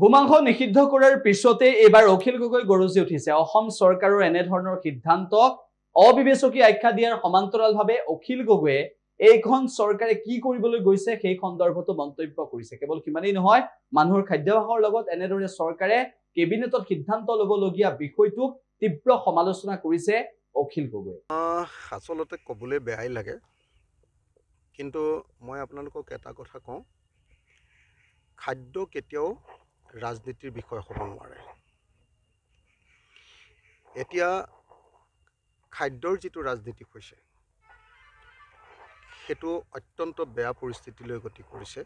গোমাংস নিষিদ্ধ কৰাৰ পিছতে এইবাৰ অখিল গগৈ গৰজি উঠিছে অসম চৰকাৰৰ এনেধৰণৰ সিদ্ধান্ত অবিবেচকীয় আখ্যা দিয়াৰ সমান্তৰালভাৱে অখিল গগৈয়ে এইখন চৰকাৰে কি কৰিবলৈ গৈছে সেই সন্দৰ্ভতো মন্তব্য কৰিছে কেৱল সিমানেই নহয় মানুহৰ খাদ্যভাসৰ লগত এনেদৰে চৰকাৰে কেবিনেটত সিদ্ধান্ত ল'বলগীয়া বিষয়টোক তীব্ৰ সমালোচনা কৰিছে অখিল গগৈ আচলতে ক'বলৈ বেয়াই লাগে কিন্তু মই আপোনালোকক এটা কথা কওঁ খাদ্য কেতিয়াও ৰাজনীতিৰ বিষয় হ'ব নোৱাৰে এতিয়া খাদ্যৰ যিটো ৰাজনীতি হৈছে সেইটো অত্যন্ত বেয়া পৰিস্থিতিলৈ গতি কৰিছে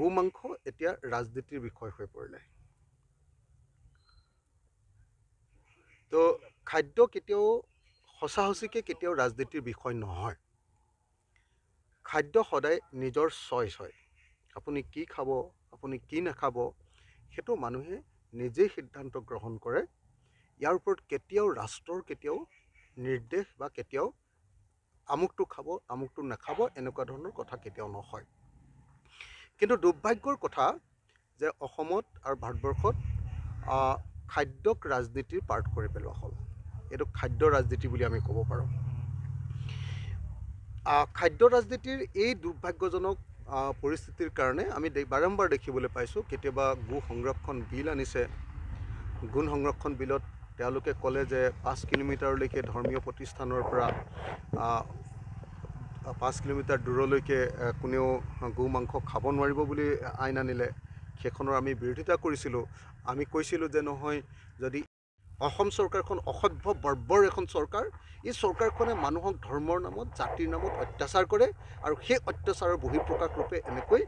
গো মাংস এতিয়া ৰাজনীতিৰ বিষয় হৈ পৰিলে তো খাদ্য কেতিয়াও সঁচা সঁচাসঁচিকৈ কেতিয়াও ৰাজনীতিৰ বিষয় নহয় খাদ্য সদায় নিজৰ চইচ হয় আপুনি কি খাব আপুনি কি নাখাব সেইটো মানুহে নিজেই সিদ্ধান্ত গ্ৰহণ কৰে ইয়াৰ ওপৰত কেতিয়াও ৰাষ্ট্ৰৰ কেতিয়াও নিৰ্দেশ বা কেতিয়াও আমুকটো খাব আমুকটো নাখাব এনেকুৱা ধৰণৰ কথা কেতিয়াও নহয় কিন্তু দুৰ্ভাগ্যৰ কথা যে অসমত আৰু ভাৰতবৰ্ষত খাদ্যক ৰাজনীতিৰ পাৰ্ট কৰি পেলোৱা হ'ল এইটো খাদ্য ৰাজনীতি বুলি আমি ক'ব পাৰোঁ খাদ্য ৰাজনীতিৰ এই দুৰ্ভাগ্যজনক পৰিস্থিতিৰ কাৰণে আমি বাৰম্বাৰ দেখিবলৈ পাইছোঁ কেতিয়াবা গো সংৰক্ষণ বিল আনিছে গুণ সংৰক্ষণ বিলত তেওঁলোকে ক'লে যে পাঁচ কিলোমিটাৰলৈকে ধৰ্মীয় প্ৰতিষ্ঠানৰ পৰা পাঁচ কিলোমিটাৰ দূৰলৈকে কোনেও গো মাংস খাব নোৱাৰিব বুলি আইন আনিলে সেইখনৰ আমি বিৰোধিতা কৰিছিলোঁ আমি কৈছিলোঁ যে নহয় যদি অসম চৰকাৰখন অসভ্য বৰ্বৰ এখন চৰকাৰ এই চৰকাৰখনে মানুহক ধৰ্মৰ নামত জাতিৰ নামত অত্যাচাৰ কৰে আৰু সেই অত্যাচাৰৰ বহিঃপ্ৰকাশ ৰূপে এনেকৈ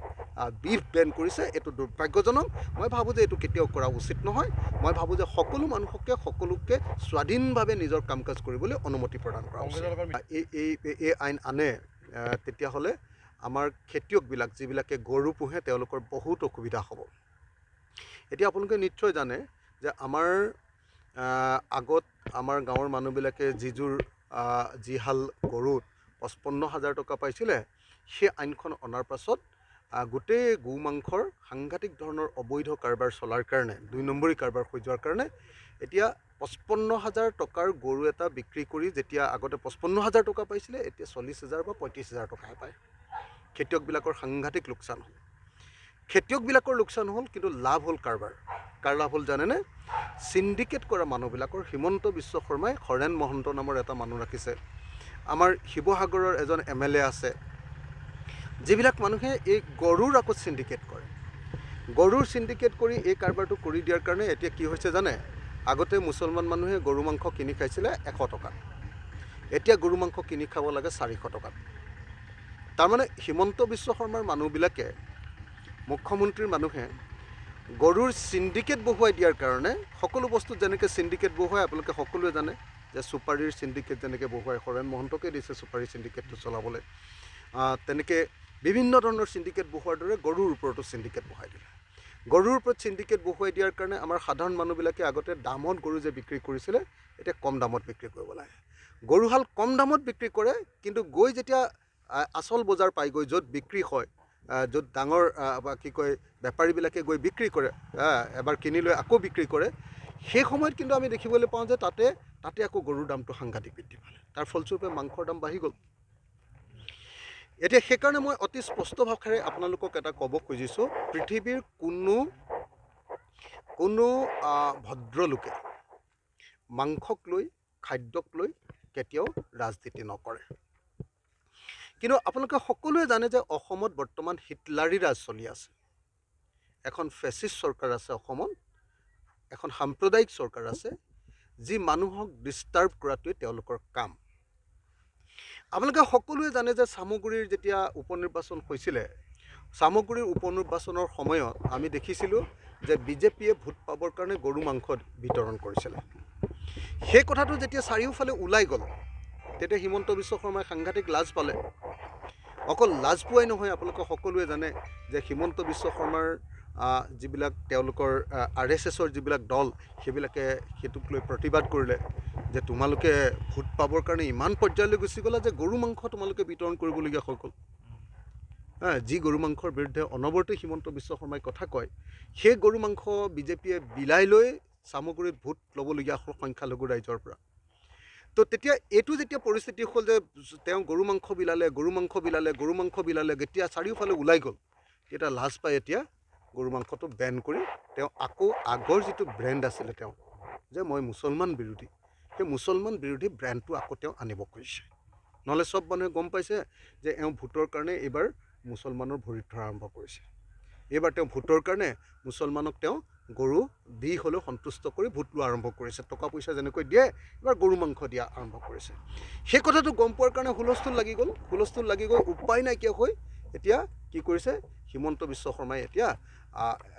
বিফ বেন কৰিছে এইটো দুৰ্ভাগ্যজনক মই ভাবোঁ যে এইটো কেতিয়াও কৰা উচিত নহয় মই ভাবোঁ যে সকলো মানুহকে সকলোকে স্বাধীনভাৱে নিজৰ কাম কাজ কৰিবলৈ অনুমতি প্ৰদান কৰা উচিত এই এই এই আইন আনে তেতিয়াহ'লে আমাৰ খেতিয়কবিলাক যিবিলাকে গৰু পোহে তেওঁলোকৰ বহুত অসুবিধা হ'ব এতিয়া আপোনালোকে নিশ্চয় জানে যে আমাৰ আগত আমাৰ গাঁৱৰ মানুহবিলাকে যিযোৰ যিহাল গৰুত পঁচপন্ন হাজাৰ টকা পাইছিলে সেই আইনখন অনাৰ পাছত গোটেই গো মাংসৰ সাংঘাতিক ধৰণৰ অবৈধ কাৰবাৰ চলাৰ কাৰণে দুই নম্বৰী কাৰবাৰ হৈ যোৱাৰ কাৰণে এতিয়া পঁচপন্ন হাজাৰ টকাৰ গৰু এটা বিক্ৰী কৰি যেতিয়া আগতে পঁচপন্ন হাজাৰ টকা পাইছিলে এতিয়া চল্লিছ হাজাৰ বা পঁয়ত্ৰিছ হাজাৰ টকাহে পায় খেতিয়কবিলাকৰ সাংঘাতিক লোকচান হয় খেতিয়কবিলাকৰ লোকচান হ'ল কিন্তু লাভ হ'ল কাৰবাৰ কাৰ লাভ হ'ল জানেনে চিণ্ডিকেট কৰা মানুহবিলাকৰ হিমন্ত বিশ্ব শৰ্মাই হৰেণ মহন্ত নামৰ এটা মানুহ ৰাখিছে আমাৰ শিৱসাগৰৰ এজন এম এল এ আছে যিবিলাক মানুহে এই গৰুৰ আকৌ চিণ্ডিকেট কৰে গৰুৰ চিণ্ডিকেট কৰি এই কাৰবাৰটো কৰি দিয়াৰ কাৰণে এতিয়া কি হৈছে জানে আগতে মুছলমান মানুহে গৰু মাংস কিনি খাইছিলে এশ টকাত এতিয়া গৰু মাংস কিনি খাব লাগে চাৰিশ টকাত তাৰমানে হিমন্ত বিশ্ব শৰ্মাৰ মানুহবিলাকে মুখ্যমন্ত্ৰীৰ মানুহে গৰুৰ চিণ্ডিকেট বহুৱাই দিয়াৰ কাৰণে সকলো বস্তু যেনেকৈ চিণ্ডিকেট বহুৱাই আপোনালোকে সকলোৱে জানে যে চুপাৰীৰ চিণ্ডিকেট যেনেকৈ বহুৱাই হৰেণ মহন্তকে দিছে চুপাৰী চিণ্ডিকেটটো চলাবলৈ তেনেকৈ বিভিন্ন ধৰণৰ চিণ্ডিকেট বহোৱাৰ দৰে গৰুৰ ওপৰতো চিণ্ডিকেট বহাই দিলে গৰুৰ ওপৰত চিণ্ডিকেট বহুৱাই দিয়াৰ কাৰণে আমাৰ সাধাৰণ মানুহবিলাকে আগতে দামত গৰু যে বিক্ৰী কৰিছিলে এতিয়া কম দামত বিক্ৰী কৰিব লাগে গৰুহাল কম দামত বিক্ৰী কৰে কিন্তু গৈ যেতিয়া আচল বজাৰ পাইগৈ য'ত বিক্ৰী হয় য'ত ডাঙৰ বা কি কয় বেপাৰীবিলাকে গৈ বিক্ৰী কৰে এবাৰ কিনি লৈ আকৌ বিক্ৰী কৰে সেই সময়ত কিন্তু আমি দেখিবলৈ পাওঁ যে তাতে তাতে আকৌ গৰুৰ দামটো সাংঘাতিক বৃদ্ধি পালে তাৰ ফলস্বৰূপে মাংসৰ দাম বাঢ়ি গ'ল এতিয়া সেইকাৰণে মই অতি স্পষ্ট ভাষাৰে আপোনালোকক এটা ক'ব খুজিছোঁ পৃথিৱীৰ কোনো কোনো ভদ্ৰলোকে মাংসক লৈ খাদ্যক লৈ কেতিয়াও ৰাজনীতি নকৰে কিন্তু আপোনালোকে সকলোৱে জানে যে অসমত বৰ্তমান হিটলাৰী ৰাজ চলি আছে এখন ফেচিষ্ট চৰকাৰ আছে অসমত এখন সাম্প্ৰদায়িক চৰকাৰ আছে যি মানুহক ডিষ্টাৰ্ব কৰাটোৱে তেওঁলোকৰ কাম আপোনালোকে সকলোৱে জানে যে চামগুৰিৰ যেতিয়া উপ নিৰ্বাচন হৈছিলে চামগুৰিৰ উপ নিৰ্বাচনৰ সময়ত আমি দেখিছিলোঁ যে বিজেপিয়ে ভোট পাবৰ কাৰণে গৰু মাংস বিতৰণ কৰিছিলে সেই কথাটো যেতিয়া চাৰিওফালে ওলাই গ'ল তেতিয়া হিমন্ত বিশ্ব শৰ্মাই সাংঘাতিক লাজ পালে অকল লাজ পোৱাই নহয় আপোনালোকে সকলোৱে জানে যে হিমন্ত বিশ্ব শৰ্মাৰ যিবিলাক তেওঁলোকৰ আৰ এছ এছৰ যিবিলাক দল সেইবিলাকে সেইটোক লৈ প্ৰতিবাদ কৰিলে যে তোমালোকে ভোট পাবৰ কাৰণে ইমান পৰ্যায়লৈ গুচি গ'লা যে গৰু মাংস তোমালোকে বিতৰণ কৰিবলগীয়া হৈ গ'ল যি গৰু মাংসৰ বিৰুদ্ধে অনবৰ্তী হিমন্ত বিশ্ব শৰ্মাই কথা কয় সেই গৰু মাংস বিজেপিয়ে বিলাই লৈ চামগুৰিত ভোট ল'বলগীয়া সংখ্যালঘু ৰাইজৰ পৰা তো তেতিয়া এইটো যেতিয়া পৰিস্থিতি হ'ল যে তেওঁ গৰু মাংস বিলালে গৰু মাংস বিলালে গৰু মাংস বিলালে যেতিয়া চাৰিওফালে ওলাই গ'ল তেতিয়া লাজ পাই এতিয়া গৰু মাংসটো বেন কৰি তেওঁ আকৌ আগৰ যিটো ব্ৰেণ্ড আছিলে তেওঁ যে মই মুছলমান বিৰোধী সেই মুছলমান বিৰোধী ব্ৰেণ্ডটো আকৌ তেওঁ আনিব খুজিছে নহ'লে চব মানুহে গম পাইছে যে এওঁ ভোটৰ কাৰণে এইবাৰ মুছলমানৰ ভৰিত ধৰা আৰম্ভ কৰিছে এইবাৰ তেওঁ ভোটৰ কাৰণে মুছলমানক তেওঁ গৰু বিষ হ'লেও সন্তুষ্ট কৰি ভোট লোৱা আৰম্ভ কৰিছে টকা পইচা যেনেকৈ দিয়ে এবাৰ গৰু মাংস দিয়া আৰম্ভ কৰিছে সেই কথাটো গম পোৱাৰ কাৰণে হুলস্থুল লাগি গ'ল হুলস্থুল লাগি গৈ উপায় নাইকিয়া হৈ এতিয়া কি কৰিছে হিমন্ত বিশ্ব শৰ্মাই এতিয়া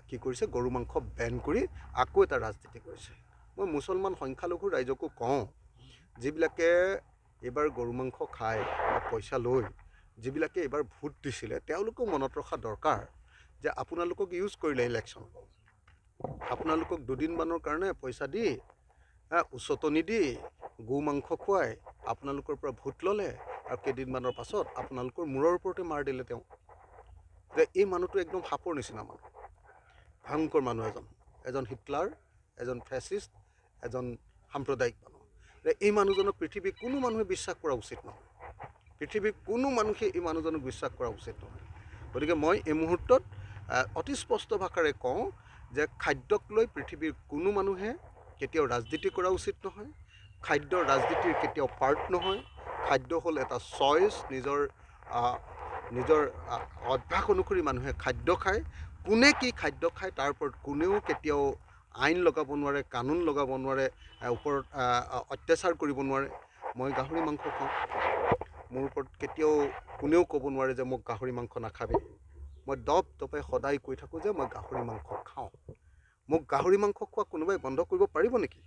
কি কৰিছে গৰু মাংস বেন কৰি আকৌ এটা ৰাজনীতি কৰিছে মই মুছলমান সংখ্যালঘু ৰাইজকো কওঁ যিবিলাকে এইবাৰ গৰু মাংস খাই বা পইচা লৈ যিবিলাকে এইবাৰ ভোট দিছিলে তেওঁলোকেও মনত ৰখা দৰকাৰ যে আপোনালোকক ইউজ কৰিলে ইলেকশ্যন আপোনালোকক দুদিনমানৰ কাৰণে পইচা দি উচতনি দি গো মাংস খুৱাই আপোনালোকৰ পৰা ভোট ল'লে আৰু কেইদিনমানৰ পাছত আপোনালোকৰ মূৰৰ ওপৰতে মাৰ দিলে তেওঁ যে এই মানুহটো একদম সাপৰ নিচিনা মানুহ ভয়ংকৰ মানুহ এজন এজন হিটলাৰ এজন ফেচিষ্ট এজন সাম্প্ৰদায়িক মানুহ যে এই মানুহজনক পৃথিৱীৰ কোনো মানুহে বিশ্বাস কৰা উচিত নহয় পৃথিৱীৰ কোনো মানুহে এই মানুহজনক বিশ্বাস কৰা উচিত নহয় গতিকে মই এই মুহূৰ্তত অতি স্পষ্ট ভাষাৰে কওঁ যে খাদ্যক লৈ পৃথিৱীৰ কোনো মানুহে কেতিয়াও ৰাজনীতি কৰা উচিত নহয় খাদ্য ৰাজনীতিৰ কেতিয়াও পাৰ্ট নহয় খাদ্য হ'ল এটা চইচ নিজৰ নিজৰ অভ্যাস অনুসৰি মানুহে খাদ্য খায় কোনে কি খাদ্য খায় তাৰ ওপৰত কোনেও কেতিয়াও আইন লগাব নোৱাৰে কানুন লগাব নোৱাৰে ওপৰত অত্যাচাৰ কৰিব নোৱাৰে মই গাহৰি মাংস খাওঁ মোৰ ওপৰত কেতিয়াও কোনেও ক'ব নোৱাৰে যে মোক গাহৰি মাংস নাখাবি মই দপ দপে সদায় কৈ থাকোঁ যে মই গাহৰি মাংস খাওঁ মোক গাহৰি মাংস খোৱা কোনোবাই বন্ধ কৰিব পাৰিব নেকি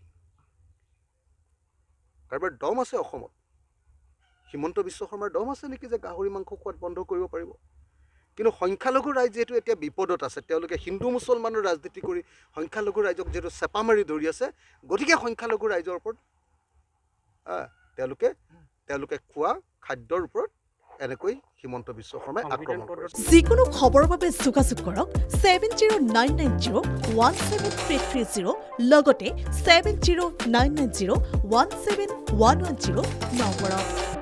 কাৰোবাৰ দম আছে অসমত হিমন্ত বিশ্ব শৰ্মাৰ দম আছে নেকি যে গাহৰি মাংস খোৱাত বন্ধ কৰিব পাৰিব কিন্তু সংখ্যালঘু ৰাইজ যিহেতু এতিয়া বিপদত আছে তেওঁলোকে হিন্দু মুছলমানৰ ৰাজনীতি কৰি সংখ্যালঘু ৰাইজক যিহেতু চেপা মাৰি ধৰি আছে গতিকে সংখ্যালঘু ৰাইজৰ ওপৰত তেওঁলোকে তেওঁলোকে খোৱা খাদ্যৰ ওপৰত এনেকৈ হিমন্ত বিশ্ব শৰ্মাই আক্ৰমণ কৰে যিকোনো খবৰৰ বাবে যোগাযোগ কৰক seven zero' nine nine zero' one seven three three zero' লগতে seven zero' nine nine zero' one seven one one zero' নম্বৰত